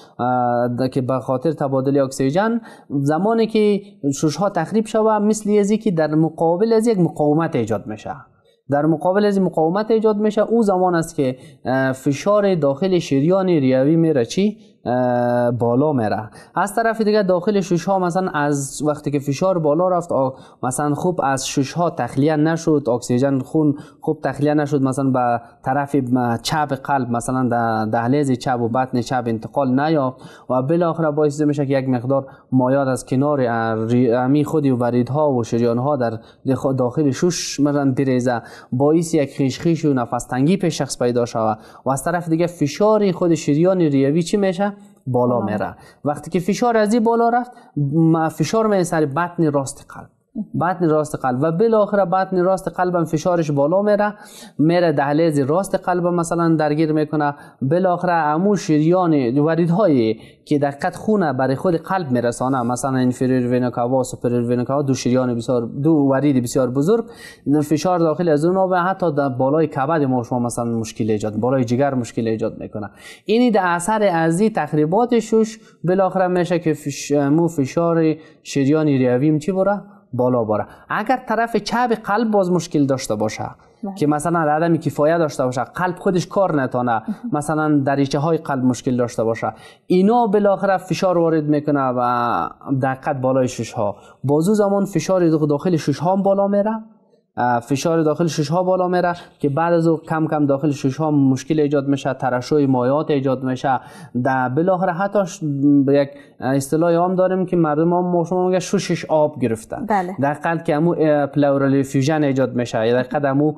که به خاطر تبادل اکسیژن زمانی که شش ها تخریب شوه مثل یزی که در مقابل از یک مقاومت ایجاد میشه در مقابل از مقاومت ایجاد میشه او زمان است که فشار داخل شریان ریوی میره چی بالا میره از طرف دیگه داخل شش ها مثلا از وقتی که فشار بالا رفت مثلا خوب از شش ها تخلیه نشد اکسیژن خون خوب تخلیه نشد مثلا به طرف چپ قلب مثلا در دهلیز چپ و بطن چپ انتقال نیافت و بالاخره باعث میشه که یک مقدار مایات از کنار امی خودی و ورید ها و شریان ها در داخل شش مثلا بریزه باعث یک خیش و نفس تنگی پیش شخص پیدا شود و از طرف دیگه فشار خود شریان ریوی چی میشه بالا میره وقتی که فشار از این بالا رفت فشار میره سر بطن راست قلب بطن راست قلب و بالاخره بطن راست قلبم فشارش بالا میره میره دهلیز راست قلب مثلا درگیر میکنه بالاخره امو شریان هایی که دقت خونه برای خود قلب میرسانه مثلا اینفریور وینا و سوپریور وینا دو شریان بسیار دو ورید بسیار بزرگ فشار داخل از اونها و حتی در بالای کبد ما شما مثلا مشکل ایجاد بالای جگر مشکل ایجاد میکنه اینی در اثر از این تخریباتشش بالاخره میشه که فش... مو فشار شریان ریوی چی بره بالا باره اگر طرف چپ قلب باز مشکل داشته باشه بله. که مثلا عدم کفایه داشته باشه قلب خودش کار نتانه مثلا دریچه های قلب مشکل داشته باشه اینا بالاخره فشار وارد میکنه و دقت بالای شش ها بازو زمان فشار داخل شش ها بالا میره فشار داخل شش ها بالا میره که بعد از او کم کم داخل شش ها مشکل ایجاد میشه ترشوی مایات ایجاد میشه در بالاخره حتی یک اصطلاحی هم داریم که مردم ما شما میگه شوشش آب گرفتن بله. دقیقا که امو پلورالی فیوژن ایجاد میشه یا دقیقا امو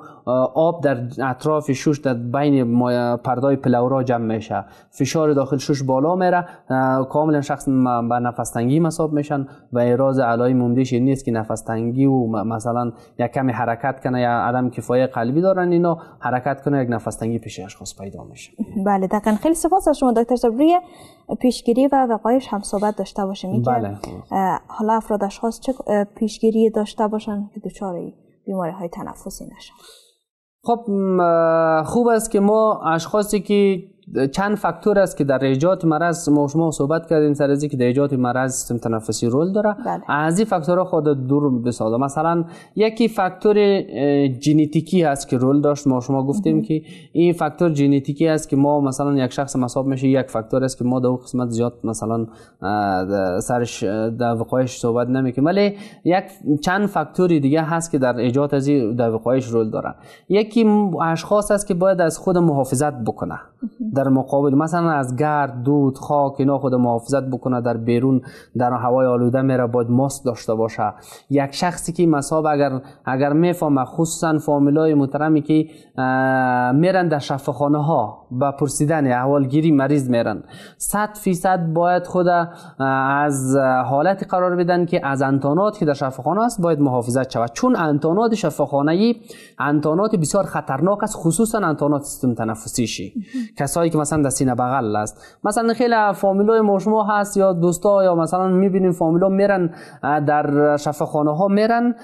آب در اطراف شوش در بین پردای پلورا جمع میشه فشار داخل شوش بالا میره کاملا شخص به نفس تنگی مصاب میشن و علای علای این نیست که نفس تنگی و مثلا یک کمی حرکت کنه یا عدم کفای قلبی دارن اینا حرکت کنه یک نفس تنگی پیش اشخاص پیدا میشه بله دقیقا خیلی سپاس شما دکتر صبری پیشگیری و وقایش هم صحبت داشته باشه. بله. حالا افراد اشخاص چه پیشگیری داشته باشن که دچار بیماری های تنفسی نشن خب خوب است که ما اشخاصی که چند فاکتور است که در ایجاد مرض ما شما صحبت کردیم سر که در ایجاد مرض سیستم تنفسی رول داره بله. از این فاکتورها خود دور ساده مثلا یکی فاکتور ژنتیکی هست که رول داشت ما شما گفتیم که این فاکتور ژنتیکی است که ما مثلا یک شخص مصاب میشه یک فاکتور است که ما در قسمت زیاد مثلا سرش در وقایش صحبت نمیکنیم ولی یک چند فاکتوری دیگه هست که در ایجاد از در رول داره یکی اشخاص است که باید از خود محافظت بکنه در مقابل مثلا از گرد دود خاک اینا خود محافظت بکنه در بیرون در هوای آلوده میره باید ماست داشته باشه یک شخصی که مساب اگر اگر میفهمه خصوصا فامیلای محترمی که میرن در شفاخانه ها با پرسیدن احوالگیری مریض میرن 100 فیصد باید خود از حالت قرار بدن که از انتانات که در شفاخانه است باید محافظت شود چون انتانات شفاخانه ای انتانات بسیار خطرناک است خصوصا انتانات سیستم تنفسی شی کسایی که مثلا در سینه بغل است مثلا خیلی فامیلای مشما هست یا دوستا یا مثلا میبینیم فامیلا میرن در شفاخانه ها میرن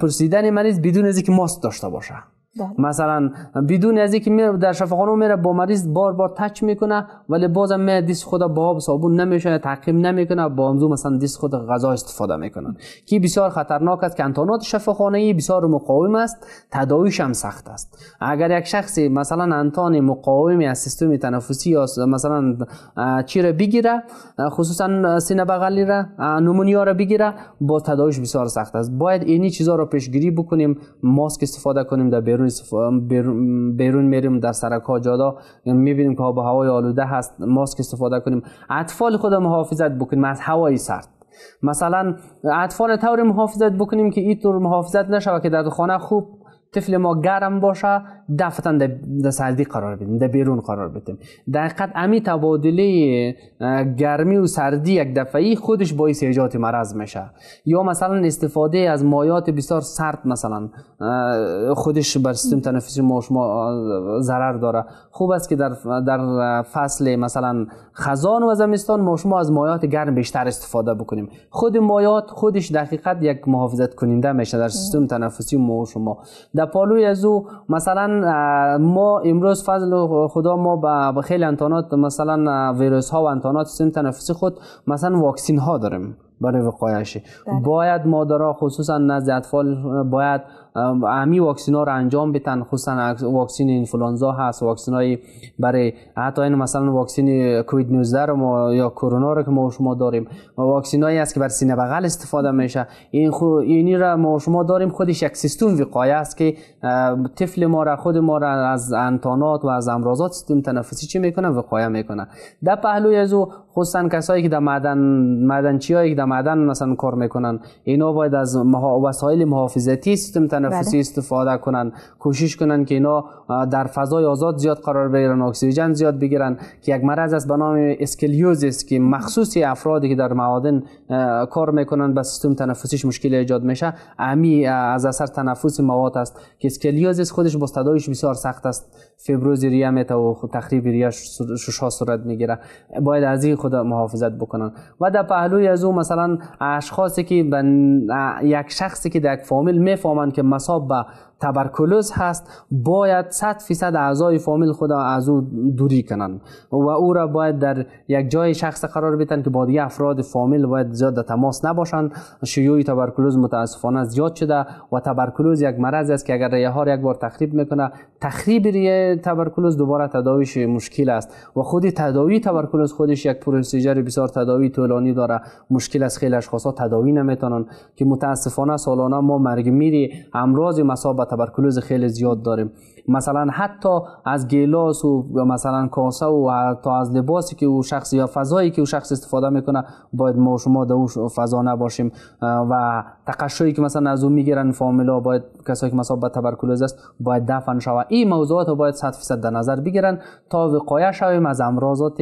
پرسیدن مریض بدون از اینکه ماست داشته باشه بله. مثلا بدون از اینکه میره در شفاخانه میره با مریض بار بار تچ میکنه ولی بازم می دیس خود با آب صابون نمیشه تعقیم نمیکنه با امزو مثلا دیس خود غذا استفاده میکنن که بسیار خطرناک است که انتانات شفاخانه ای بسیار مقاوم است تداویش هم سخت است اگر یک شخص مثلا انتان مقاوم از سیستم تنفسی یا مثلا چی را بگیره خصوصا سینه بغلی را نمونیا را بگیره با تداویش بسیار سخت است باید اینی چیزا رو پیشگیری بکنیم ماسک استفاده کنیم در بیرون بیرون میریم در سرکها جادا میبینیم که آب هوای آلوده هست ماسک استفاده کنیم اطفال خود محافظت بکنیم از هوای سرد مثلا اطفال طور محافظت بکنیم که اینطور محافظت نشه که در خانه خوب طفل ما گرم باشه دفتا در سردی قرار بدیم در بیرون قرار بدیم دقیقا امی تبادله گرمی و سردی یک دفعی خودش باعث ایجاد مرض میشه یا مثلا استفاده از مایات بسیار سرد مثلا خودش بر سیستم تنفسی ما ضرر داره خوب است که در, در فصل مثلا خزان و زمستان ما شما از مایات گرم بیشتر استفاده بکنیم خود مایات خودش دقیقت یک محافظت کننده میشه در سیستم تنفسی ما شما در پالوی از مثلا ما امروز فضل خدا ما به خیلی انتانات مثلا ویروس ها و انتانات سیستم تنفسی خود مثلا واکسین ها داریم برای وقایش بله. باید مادرها خصوصا نزد اطفال باید همی واکسین ها رو انجام بدن خصوصا واکسین اینفلانزا هست واکسین های برای حتی این مثلا واکسین کووید 19 رو ما یا کرونا رو که ما شما داریم و واکسین هایی است که بر سینه بغل استفاده میشه این خو... اینی را ما شما داریم خودش یک سیستم وقایه است که طفل ما را خود ما را از انتانات و از امراضات سیستم تنفسی چی میکنه وقایه میکنه در پهلوی از او خصوصا کسایی که در معدن معدنچیایی که در معدن مثلا کار میکنن اینا باید از مها... وسایل محافظتی سیستم تنفسی بله. استفاده کنن کوشش کنن که اینا در فضای آزاد زیاد قرار بگیرن اکسیژن زیاد بگیرن که یک مرض است به نام است که مخصوصی افرادی که در معادن کار میکنن به سیستم تنفسیش مشکل ایجاد میشه امی از اثر تنفس مواد است که اسکلیوز خودش مستدایش بسیار سخت است فیبروز ریه میته و خب تخریب ریه شش صورت میگیره باید از این خود محافظت بکنن و در پهلوی از او مثلا اشخاصی که یک شخصی که در فامیل میفهمن که ما تبرکلوز هست باید 100 فیصد اعضای فامیل خود از او دوری کنند و او را باید در یک جای شخص قرار بدن که با دیگه افراد فامیل باید زیاد تماس نباشند شیوع تبرکلوز متاسفانه زیاد شده و تبرکلوز یک مرض است که اگر ریه ها یک بار تخریب میکنه تخریب ریه تبرکلوز دوباره تداویش مشکل است و خود تداوی تبرکلوز خودش یک پروسیجر بسیار تداوی طولانی داره مشکل است خیلی اشخاصا تداوی نمیتونن که متاسفانه سالانه ما مرگ میری امراض مصابت تبرکلوز خیلی زیاد داریم مثلا حتی از گلاس و مثلا کاسه و حتی از لباسی که او شخص یا فضایی که او شخص استفاده میکنه باید ما شما در اون فضا نباشیم و تقشوی که مثلا از اون میگیرن فامیلا باید کسایی که مثلا به تبرکلوز است باید دفن شود این موضوعات رو باید 100 درصد در نظر بگیرن تا وقایه شویم از امراضات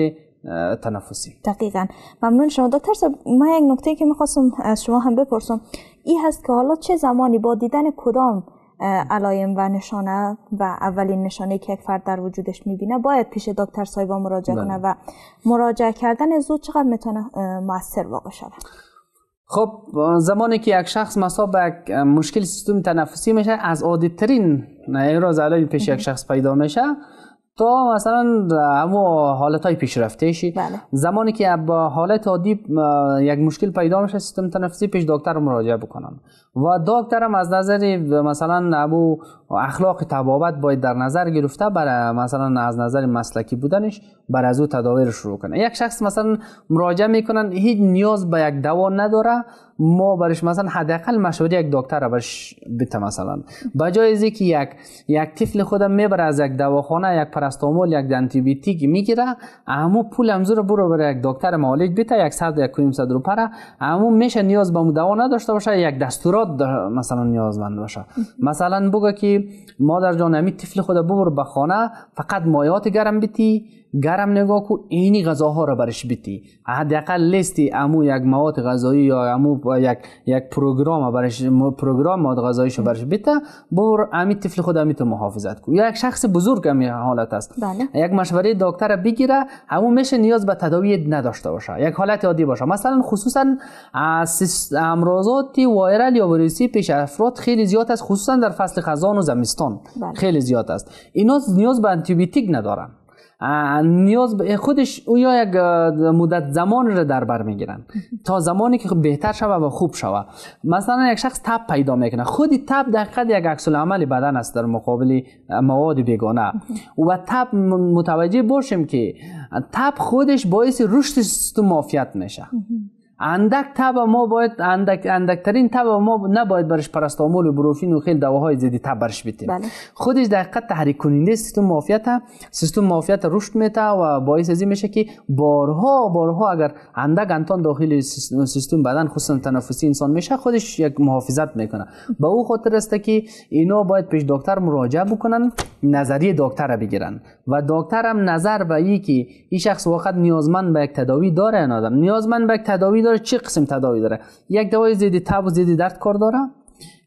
تنفسی دقیقا ممنون شما دکتر من یک نکته که میخواستم از شما هم بپرسم این هست که حالا چه زمانی با دیدن کدام علائم و نشانه و اولین نشانه که یک فرد در وجودش میبینه باید پیش دکتر سایبا مراجعه بله. کنه و مراجعه کردن زود چقدر میتونه موثر واقع شده؟ خب زمانی که یک شخص مصاب به مشکل سیستم تنفسی میشه از عادی ترین اعراض علائم پیش یک شخص پیدا میشه تا مثلا اما حالت های رفته بله. زمانی که با حالت عادی یک مشکل پیدا میشه سیستم تنفسی پیش دکتر مراجعه بکنن و هم از نظر مثلا ابو اخلاق تبابت باید در نظر گرفته برای مثلا از نظر مسلکی بودنش بر از او تداویر شروع کنه یک شخص مثلا مراجعه میکنن هیچ نیاز به یک دوا نداره ما برش مثلا حداقل مشوره یک دکتر برش بده مثلا به جای از که یک یک طفل خودم میبره از یک دواخانه یک پرستامول یک می میگیره اما پول امزور رو برو برای یک دکتر معالج بده یک صد یک رو پره اما میشه نیاز به دوا نداشته باشه یک دستور زیاد مثلا نیازمند باشه مثلا بگو که مادر جان امی طفل خود ببر به خانه فقط مایات گرم بیتی گرم نگاه کو اینی غذاها را برش بیتی حداقل لیستی امو یک مواد غذایی یا امو یک یک پروگرام برش پروگرام مواد غذایی شو برش بیته بر امید طفل خود امی تو محافظت کو یک شخص بزرگ امی حالت است بله. یک مشوره دکتر بگیره همو میشه نیاز به تداوی نداشته باشه یک حالت عادی باشه مثلا خصوصا امراضات وایرال یا ویروسی پیش افراد خیلی زیاد است خصوصا در فصل خزان و زمستان بله. خیلی زیاد است اینا نیاز به آنتی ندارن نیاز به خودش او یا یک مدت زمان را در بر میگیرن تا زمانی که بهتر شوه و خوب شوه مثلا یک شخص تب پیدا میکنه خودی تب در یک عکس عمل بدن است در مقابل مواد بیگانه و تب متوجه باشیم که تب خودش باعث رشد سیستم مافیت میشه اندک تب ما باید اندک اندکترین تب ما نباید برش پرستامول و بروفین و خیلی دواهای ضد تب برش بیتیم بله. خودش در حقیقت تحریک کننده سیستم معافیت سیستم معافیت رشد میته و باعث ازی میشه که بارها بارها اگر اندک انتان داخل سیستم بدن خصوصا تنفسی انسان میشه خودش یک محافظت میکنه به او خاطر است که اینو باید پیش دکتر مراجعه بکنن نظری دکتر را بگیرن و دکتر هم نظر به که این شخص واقعا نیازمند به یک تداوی داره یا نیازمند به تداوی داره چه قسم تداوی داره یک دوای ضد تب و ضد درد کار داره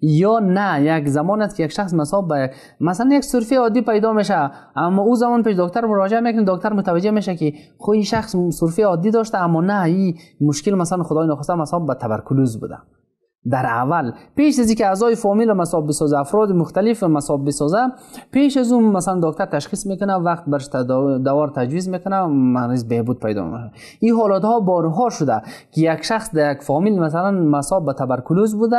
یا نه یک زمان است که یک شخص مصاب به مثلا یک سرفه عادی پیدا میشه اما او زمان پیش دکتر مراجعه میکنه دکتر متوجه میشه که خو خب این شخص سرفه عادی داشته اما نه این مشکل مثلا خدای ناخواسته مصاب به تبرکلوز بوده در اول پیش از اینکه اعضای فامیل و مصاب بسازه افراد مختلف مصاب بسازه پیش از اون مثلا دکتر تشخیص میکنه وقت برش دوار تجویز میکنه مریض بهبود پیدا میکنه این حالات ها بارها شده که یک شخص در یک فامیل مثلا مصاب به تبرکلوز بوده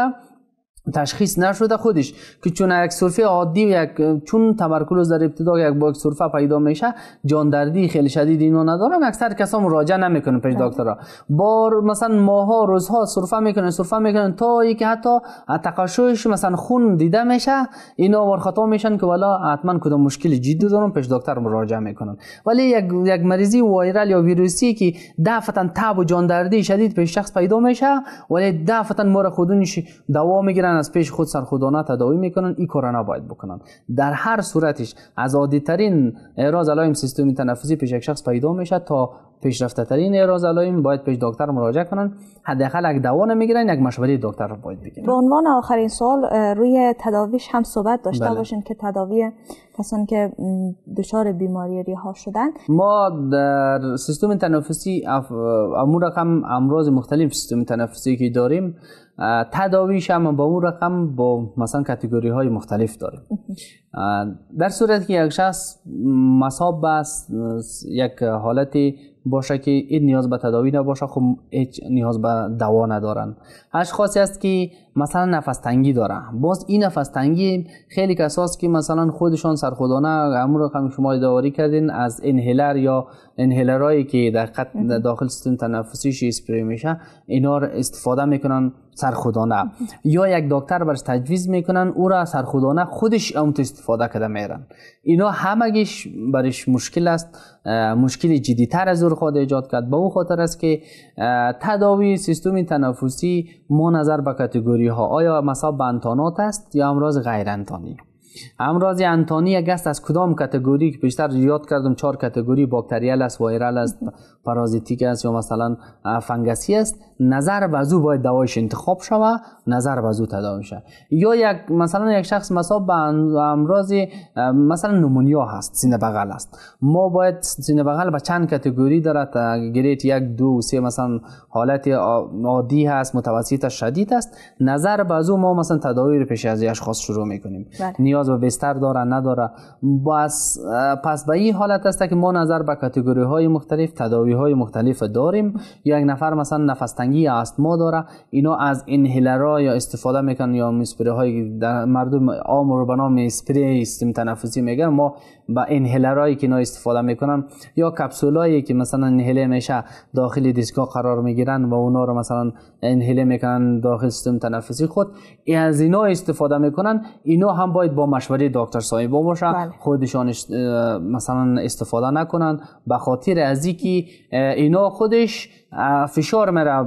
تشخیص نشده خودش که چون یک سرفه عادی و یک چون تبرکلوز در ابتدا یک باک سرفه پیدا میشه جان دردی خیلی شدید اینو ندارن اکثر کسا مراجعه نمیکنن پیش بله. دکترها بار مثلا ماها روزها سرفه میکنن سرفه میکنن تا اینکه حتی تقشوش مثلا خون دیده میشه اینا ور خطا میشن که والا حتما کدام مشکل جدی دارن پیش دکتر مراجعه میکنن ولی یک یک مریضی وایرال یا ویروسی که دفعتا تب و جان دردی شدید پیش شخص پیدا میشه ولی دفعتا ما خودونش دوام میگیرن میرن از پیش خود سرخودانه تداوی میکنن این کارا نباید بکنن در هر صورتش از عادی ترین اعراض علائم سیستم تنفسی پیش یک شخص پیدا میشه تا پیشرفته ترین اعراض علائم باید پیش دکتر مراجعه کنن حداقل یک دوا نمیگیرن یک مشوره دکتر رو باید بگیرن به عنوان آخرین سال روی تداویش هم صحبت داشته بله. باشین که تداوی کسانی که دچار بیماری ها شدن ما در سیستم تنفسی امور هم امراض مختلف سیستم تنفسی که داریم تداویش هم با اون رقم با مثلا کتگوری های مختلف داره در صورت که یک شخص مصاب است یک حالتی باشه که این نیاز به تداوی نباشه خب هیچ نیاز به دوا ندارن اشخاصی است که مثلا نفس تنگی داره باز این نفس تنگی خیلی کساس که مثلا خودشان سرخودانه امور رقم شما داوری کردین از انهلر یا انهلرایی که در داخل سیستم تنفسیش اسپری میشه اینا استفاده میکنن سرخودانه یا یک دکتر برش تجویز میکنن او را سرخودانه خودش اون استفاده کرده میرن اینا همگیش برش مشکل است مشکل جدی تر از او خود ایجاد کرد به او خاطر است که تداوی سیستم تنفسی ما نظر به کاتگوری ها آیا مثلا بنتانات است یا امراض غیر امراض انتانی گست از کدام کتگوری که بیشتر یاد کردم چهار کتگوری باکتریال است وایرال است پارازیتیک است یا مثلا فنگسی است نظر بازو باید دوایش انتخاب شوه نظر بازو تداوی شوه یا یک مثلا یک شخص مصاب به امراض مثلا نمونیا هست سینه بغل است ما باید سینه بغل به چند کتگوری دارد گریت یک دو سه مثلا حالت عادی هست متوسط شدید است نظر بازو ما مثلا تداوی رو پیش از اشخاص شروع میکنیم بله. نیاز به داره نداره بس پس به این حالت است که ما نظر به کاتگوری های مختلف تداوی های مختلف داریم یا یک نفر مثلا نفس تنگی استما داره اینا از انهلرا یا استفاده میکنن یا اسپری های مردم عام رو به نام اسپری تنفسی میگن ما با انهلرایی که اینا استفاده میکنن یا کپسولایی که مثلا انهله میشه داخل دیسکا قرار میگیرن و اونا رو مثلا انهله میکنن داخل سیستم تنفسی خود ای از اینا استفاده میکنن اینا هم باید با مشوره دکتر صاحب باشه بله. خودشان مثلا استفاده نکنن به خاطر از اینکه اینا خودش فشار میره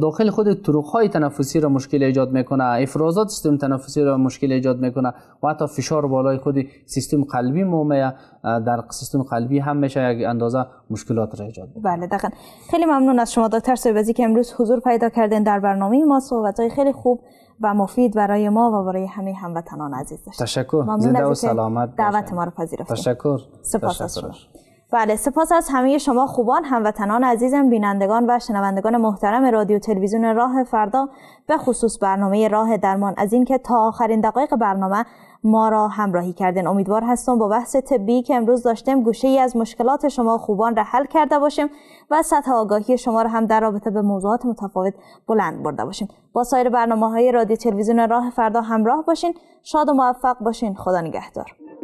داخل خود طرق های تنفسی رو مشکل ایجاد میکنه افرازات سیستم تنفسی را مشکل ایجاد میکنه و حتی فشار بالای خود سیستم قلبی مهمه در سیستم قلبی هم میشه یک اندازه مشکلات را ایجاد بله دقیقا خیلی ممنون از شما دکتر سویبزی که امروز حضور پیدا کردین در برنامه ما صحبت های خیلی خوب و مفید برای ما و برای همه هموطنان عزیز داشت تشکر زنده و سلامت دعوت ما رو پذیرفتید تشکر سپاس از شما بله سپاس از همه شما خوبان هموطنان عزیزم بینندگان و شنوندگان محترم رادیو تلویزیون راه فردا به خصوص برنامه راه درمان از اینکه تا آخرین دقایق برنامه ما را همراهی کردن امیدوار هستم با بحث طبی که امروز داشتیم گوشه ای از مشکلات شما خوبان را حل کرده باشیم و سطح آگاهی شما را هم در رابطه به موضوعات متفاوت بلند برده باشیم با سایر برنامه های رادیو تلویزیون راه فردا همراه باشین شاد و موفق باشین خدا نگهدار